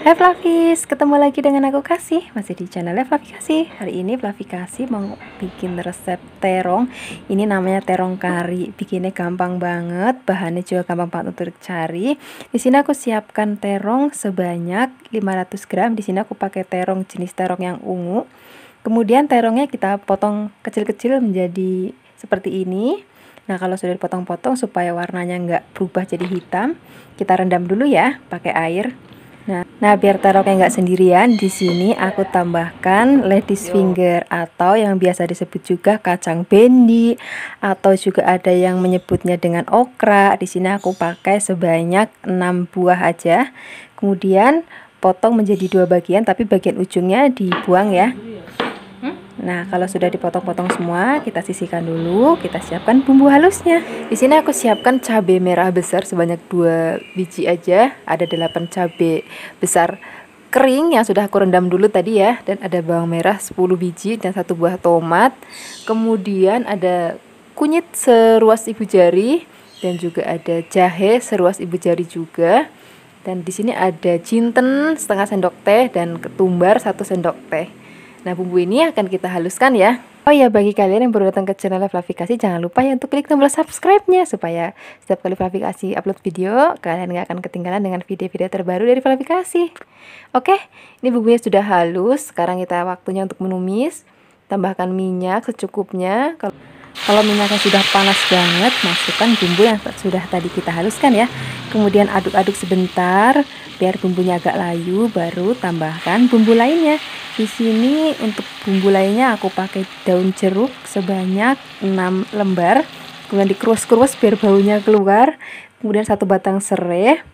Hai Flavis, ketemu lagi dengan aku Kasih Masih di channel Flavi Kasih Hari ini Flavi Kasih mau bikin resep terong Ini namanya terong kari Bikinnya gampang banget Bahannya juga gampang banget untuk dicari Di sini aku siapkan terong sebanyak 500 gram Di sini aku pakai terong jenis terong yang ungu Kemudian terongnya kita potong kecil-kecil menjadi seperti ini Nah kalau sudah dipotong-potong supaya warnanya nggak berubah jadi hitam Kita rendam dulu ya pakai air Nah, nah biar taroknya nggak sendirian, di sini aku tambahkan ladies finger atau yang biasa disebut juga kacang bendi atau juga ada yang menyebutnya dengan okra. Di sini aku pakai sebanyak 6 buah aja. Kemudian potong menjadi dua bagian tapi bagian ujungnya dibuang ya. Nah, kalau sudah dipotong-potong semua, kita sisihkan dulu. Kita siapkan bumbu halusnya. Di sini aku siapkan cabai merah besar sebanyak 2 biji aja. Ada 8 cabai besar kering yang sudah aku rendam dulu tadi ya. Dan ada bawang merah 10 biji dan satu buah tomat. Kemudian ada kunyit seruas ibu jari dan juga ada jahe seruas ibu jari juga. Dan di sini ada jinten setengah sendok teh dan ketumbar satu sendok teh. Nah, bumbu ini akan kita haluskan ya. Oh ya, bagi kalian yang baru datang ke channel Flavikasi, jangan lupa ya untuk klik tombol subscribe-nya supaya setiap kali Flavikasi upload video, kalian gak akan ketinggalan dengan video-video terbaru dari Flavikasi. Oke, ini bumbunya sudah halus, sekarang kita waktunya untuk menumis. Tambahkan minyak secukupnya. Kalau kalau minyaknya sudah panas banget, masukkan bumbu yang sudah tadi kita haluskan ya. Kemudian aduk-aduk sebentar, biar bumbunya agak layu, baru tambahkan bumbu lainnya. Di sini untuk bumbu lainnya aku pakai daun jeruk sebanyak 6 lembar. Kemudian dikeruas-keruas biar baunya keluar. Kemudian satu batang serai.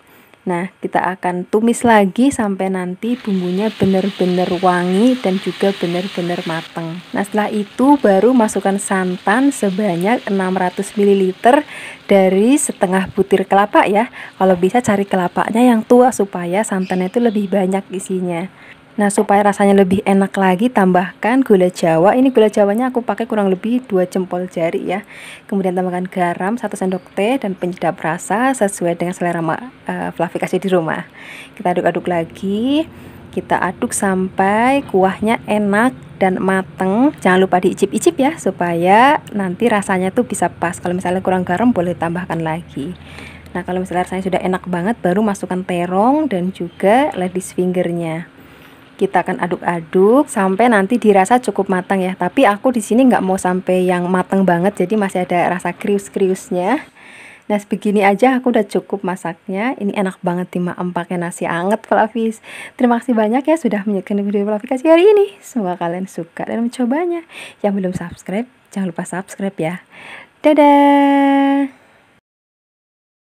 Nah, kita akan tumis lagi sampai nanti bumbunya benar-benar wangi dan juga benar-benar matang. Nah, setelah itu baru masukkan santan sebanyak 600 ml dari setengah butir kelapa ya. Kalau bisa cari kelapanya yang tua supaya santannya itu lebih banyak isinya. Nah supaya rasanya lebih enak lagi tambahkan gula jawa Ini gula jawanya aku pakai kurang lebih 2 jempol jari ya Kemudian tambahkan garam 1 sendok teh dan penyedap rasa Sesuai dengan selera ma uh, Fluffy di rumah Kita aduk-aduk lagi Kita aduk sampai kuahnya enak dan mateng Jangan lupa diicip-icip ya Supaya nanti rasanya tuh bisa pas Kalau misalnya kurang garam boleh tambahkan lagi Nah kalau misalnya rasanya sudah enak banget Baru masukkan terong dan juga ladies fingernya kita akan aduk-aduk sampai nanti dirasa cukup matang ya tapi aku di sini nggak mau sampai yang matang banget jadi masih ada rasa krius-kriusnya Nah, sebegini aja aku udah cukup masaknya. Ini enak banget dimakan empaknya nasi anget, Flavis. Terima kasih banyak ya sudah menyaksikan video Flavis hari ini. Semoga kalian suka dan mencobanya. Yang belum subscribe, jangan lupa subscribe ya. Dadah!